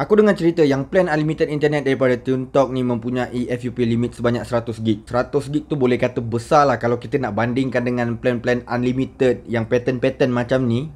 Aku dengar cerita yang plan unlimited internet daripada Tuntok ni mempunyai FUP limit sebanyak 100GB. 100GB tu boleh kata besar lah kalau kita nak bandingkan dengan plan-plan unlimited yang pattern-pattern macam ni.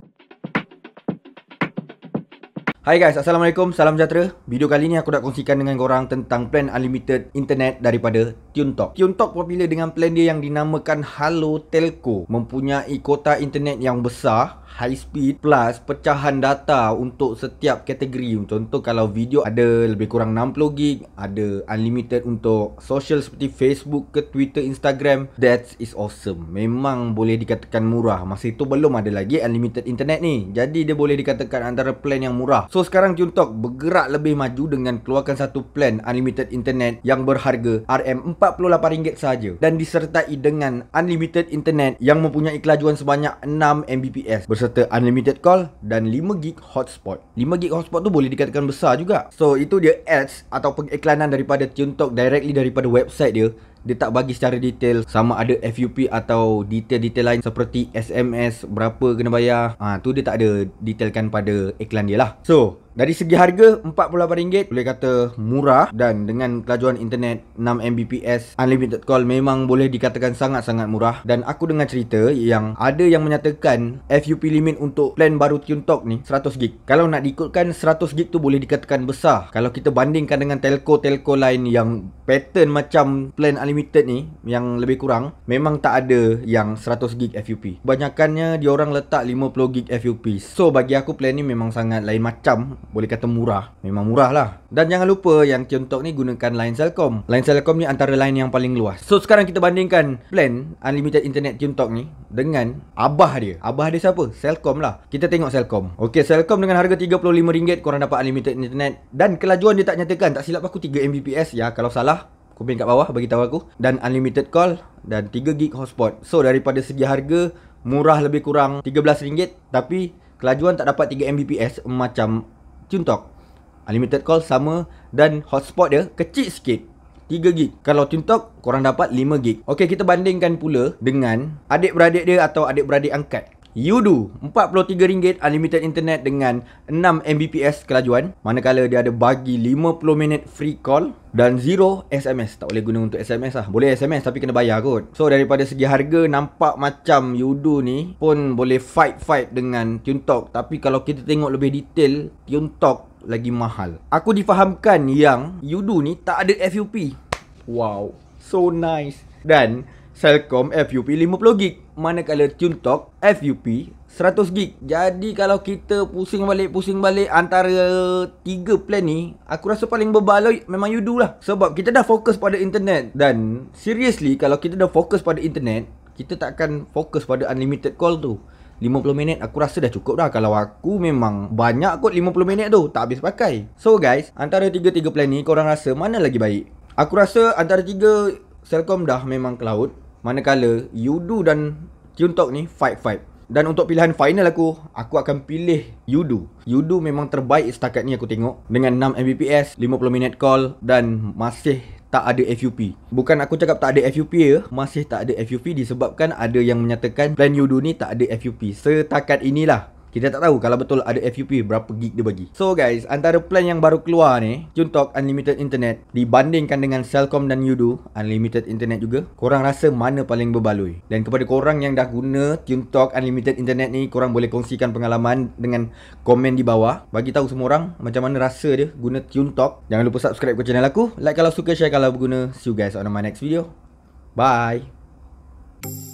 Hai guys, Assalamualaikum, Salam Sejahtera. Video kali ni aku nak kongsikan dengan korang tentang plan unlimited internet daripada Tuntok. Tuntok popular dengan plan dia yang dinamakan Halo Telco. Mempunyai kota internet yang besar high speed plus pecahan data untuk setiap kategori contoh kalau video ada lebih kurang 60 gig ada unlimited untuk social seperti Facebook ke Twitter Instagram that is awesome memang boleh dikatakan murah Masih itu belum ada lagi unlimited internet ni jadi dia boleh dikatakan antara plan yang murah so sekarang contoh bergerak lebih maju dengan keluarkan satu plan unlimited internet yang berharga RM48 saja dan disertai dengan unlimited internet yang mempunyai kelajuan sebanyak 6 Mbps bersama berserta unlimited call dan 5GB hotspot. 5GB hotspot tu boleh dikatakan besar juga. So itu dia ads atau pengiklanan daripada TuneTalk directly daripada website dia. Dia tak bagi secara detail sama ada FUP atau detail-detail lain seperti SMS, berapa kena bayar. Ah ha, tu dia tak ada detailkan pada iklan dia lah. So, dari segi harga RM48 boleh kata murah dan dengan kelajuan internet 6 Mbps unlimited call memang boleh dikatakan sangat-sangat murah dan aku dengar cerita yang ada yang menyatakan FUP limit untuk plan baru Tiontok ni 100 gig. Kalau nak diikutkan 100 gig tu boleh dikatakan besar. Kalau kita bandingkan dengan telco-telco lain yang pattern macam plan unlimited ni yang lebih kurang memang tak ada yang 100 gig FUP. Kebanyakannya diorang letak 50 gig FUP. So bagi aku plan ni memang sangat lain macam boleh kata murah Memang murah lah Dan jangan lupa yang contoh ni gunakan line Selcom Line Selcom ni antara line yang paling luas So sekarang kita bandingkan plan unlimited internet contoh ni Dengan abah dia Abah dia siapa? Selcom lah Kita tengok Selcom Okay Selcom dengan harga RM35 korang dapat unlimited internet Dan kelajuan dia tak nyatakan Tak silap aku 3 Mbps ya Kalau salah komen kat bawah bagi tahu aku Dan unlimited call dan 3GB hotspot So daripada segi harga Murah lebih kurang RM13 Tapi kelajuan tak dapat 3 Mbps macam TuneTalk. Unlimited call sama dan hotspot dia kecil sikit. 3GB. Kalau TuneTalk, korang dapat 5GB. Okey, kita bandingkan pula dengan adik-beradik dia atau adik-beradik angkat. You do RM43 unlimited internet dengan 6 Mbps kelajuan Manakala dia ada bagi 50 minit free call Dan 0 SMS Tak boleh guna untuk SMS lah Boleh SMS tapi kena bayar kot So daripada segi harga Nampak macam Yudu ni Pun boleh fight-fight dengan TuneTalk Tapi kalau kita tengok lebih detail TuneTalk lagi mahal Aku difahamkan yang Yudu ni tak ada FUP Wow So nice Dan Selcom FUP 50GB manakala TuneTalk FUP 100 gig? Jadi kalau kita pusing balik-pusing balik antara tiga plan ni, aku rasa paling berbaloi memang Yudu lah. Sebab kita dah fokus pada internet dan seriously kalau kita dah fokus pada internet, kita tak akan fokus pada unlimited call tu. 50 minit aku rasa dah cukup dah kalau aku memang banyak kot 50 minit tu tak habis pakai. So guys, antara tiga-tiga plan ni korang rasa mana lagi baik? Aku rasa antara tiga Selcom dah memang cloud Manakala Yudu dan Kyuntok ni fight-fight dan untuk pilihan final aku, aku akan pilih Yudu. Yudu memang terbaik setakat ni aku tengok dengan 6 Mbps, 50 minit call dan masih tak ada FUP. Bukan aku cakap tak ada FUP ya, masih tak ada FUP disebabkan ada yang menyatakan plan Yudu ni tak ada FUP setakat inilah. Kita tak tahu kalau betul ada FUP berapa gig dia bagi. So guys, antara plan yang baru keluar ni, Juntok Unlimited Internet dibandingkan dengan Cellcom dan Yudu Unlimited Internet juga, korang rasa mana paling berbaloi? Dan kepada korang yang dah guna Juntok Unlimited Internet ni, korang boleh kongsikan pengalaman dengan komen di bawah. Bagi tahu semua orang macam mana rasa dia guna Juntok. Jangan lupa subscribe ke channel aku. Like kalau suka, share kalau berguna. See you guys on my next video. Bye. Thank you.